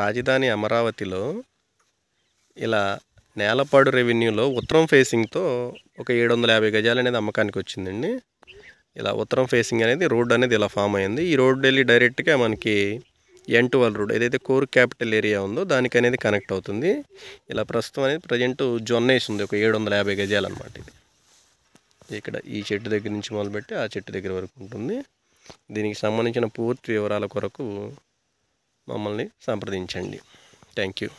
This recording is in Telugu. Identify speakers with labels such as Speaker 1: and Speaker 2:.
Speaker 1: రాజధాని అమరావతిలో ఇలా నేలపాడు రెవెన్యూలో ఉత్తరం ఫేసింగ్తో ఒక ఏడు వందల యాభై గజాలు అనేది అమ్మకానికి వచ్చిందండి ఇలా ఉత్తరం ఫేసింగ్ అనేది రోడ్ అనేది ఇలా ఫామ్ అయింది ఈ రోడ్ వెళ్ళి డైరెక్ట్గా మనకి ఎన్ ట్వెల్వ్ రోడ్ ఏదైతే కోర్ క్యాపిటల్ ఏరియా ఉందో దానికి అనేది కనెక్ట్ అవుతుంది ఇలా ప్రస్తుతం అనేది ప్రజెంట్ జొన్నేసి ఉంది ఒక ఏడు వందల యాభై గజాలు అనమాట ఇది ఇక్కడ ఈ చెట్టు దగ్గర నుంచి మొదలుపెట్టి ఆ చెట్టు దగ్గర వరకు ఉంటుంది దీనికి సంబంధించిన పూర్తి వివరాల కొరకు మమ్మల్ని సంప్రదించండి థ్యాంక్ యూ